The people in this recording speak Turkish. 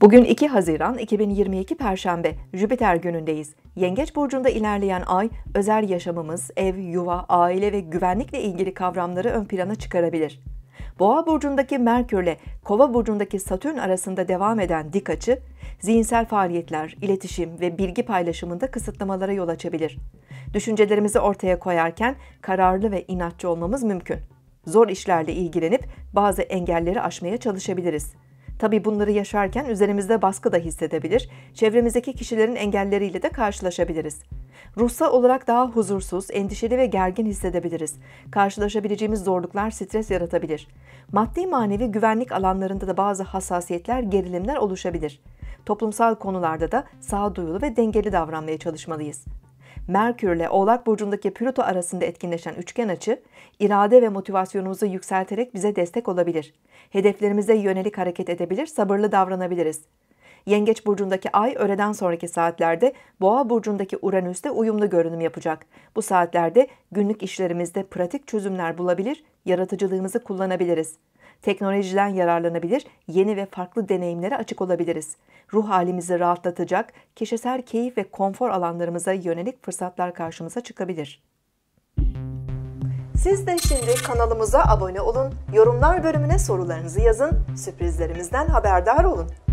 Bugün 2 Haziran 2022 Perşembe, Jüpiter günündeyiz. Yengeç burcunda ilerleyen ay, özel yaşamımız, ev, yuva, aile ve güvenlikle ilgili kavramları ön plana çıkarabilir. Boğa burcundaki Merkürle Kova burcundaki Satürn arasında devam eden dik açı, zihinsel faaliyetler, iletişim ve bilgi paylaşımında kısıtlamalara yol açabilir. Düşüncelerimizi ortaya koyarken kararlı ve inatçı olmamız mümkün. Zor işlerle ilgilenip bazı engelleri aşmaya çalışabiliriz. Tabi bunları yaşarken üzerimizde baskı da hissedebilir, çevremizdeki kişilerin engelleriyle de karşılaşabiliriz. Ruhsal olarak daha huzursuz, endişeli ve gergin hissedebiliriz. Karşılaşabileceğimiz zorluklar stres yaratabilir. Maddi manevi güvenlik alanlarında da bazı hassasiyetler, gerilimler oluşabilir. Toplumsal konularda da sağduyulu ve dengeli davranmaya çalışmalıyız. Merkür ile Oğlak burcundaki Plüto arasında etkinleşen üçgen açı, irade ve motivasyonumuzu yükselterek bize destek olabilir. Hedeflerimize yönelik hareket edebilir, sabırlı davranabiliriz. Yengeç burcundaki ay öğleden sonraki saatlerde Boğa burcundaki Uranüs'te uyumlu görünüm yapacak. Bu saatlerde günlük işlerimizde pratik çözümler bulabilir, yaratıcılığımızı kullanabiliriz. Teknolojiden yararlanabilir, yeni ve farklı deneyimlere açık olabiliriz. Ruh halimizi rahatlatacak, kişisel keyif ve konfor alanlarımıza yönelik fırsatlar karşımıza çıkabilir. Siz de şimdi kanalımıza abone olun, yorumlar bölümüne sorularınızı yazın, sürprizlerimizden haberdar olun.